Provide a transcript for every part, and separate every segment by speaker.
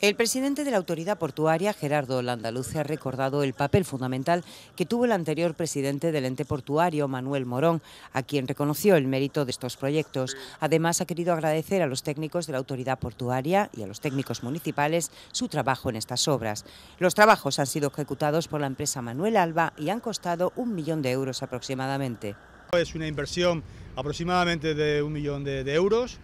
Speaker 1: El presidente de la autoridad portuaria, Gerardo Landaluce, ha recordado el papel fundamental que tuvo el anterior presidente del ente portuario, Manuel Morón, a quien reconoció el mérito de estos proyectos. Además, ha querido agradecer a los técnicos de la autoridad portuaria y a los técnicos municipales su trabajo en estas obras. Los trabajos han sido ejecutados por la empresa Manuel
Speaker 2: Alba y han costado un millón de euros aproximadamente. Es una inversión aproximadamente de un millón de euros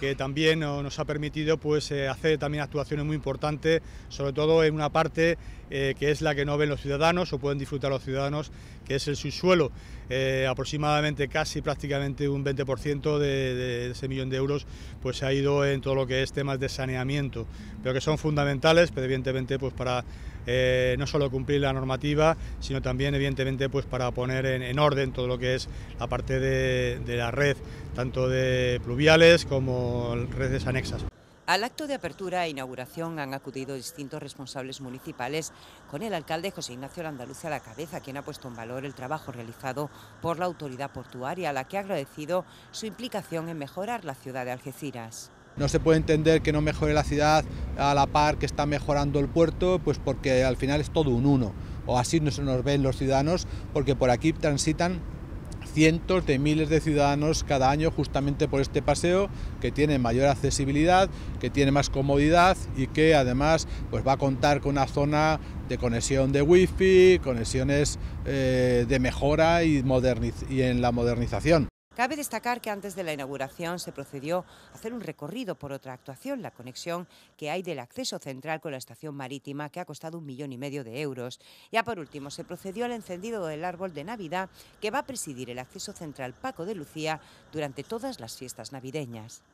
Speaker 2: que también nos ha permitido pues, eh, hacer también actuaciones muy importantes, sobre todo en una parte eh, que es la que no ven los ciudadanos o pueden disfrutar los ciudadanos, que es el subsuelo. Eh, aproximadamente casi prácticamente un 20% de, ese millón de euros pues, se ha ido en todo lo que es temas de saneamiento, pero que son fundamentales, evidentemente pues, para eh, no solo cumplir la normativa, sino también evidentemente pues para poner en, orden todo lo que es la parte de, la red, tanto de pluviales como redes anexas.
Speaker 1: Al acto de apertura e inauguración han acudido distintos responsables municipales, con el alcalde José Ignacio Landaluce a la cabeza, quien ha puesto en valor el trabajo realizado por la autoridad portuaria, a la que ha agradecido su implicación en mejorar la ciudad de Algeciras.
Speaker 3: No se puede entender que no mejore la ciudad a la par que está mejorando el puerto, pues porque al final es todo un uno, o así se nos ven los ciudadanos, porque por aquí transitan cientos de miles de ciudadanos cada año justamente por este paseo que tiene mayor accesibilidad, que tiene más comodidad y que además pues va a contar con una zona de conexión de wifi, conexiones eh, de mejora y, y en la modernización.
Speaker 1: Cabe destacar que antes de la inauguración se procedió a hacer un recorrido por otra actuación, la conexión que hay del acceso central con la estación marítima, que ha costado un millón y medio de euros. Ya por último, se procedió al encendido del árbol de Navidad, que va a presidir el acceso central Paco de Lucía durante todas las fiestas navideñas.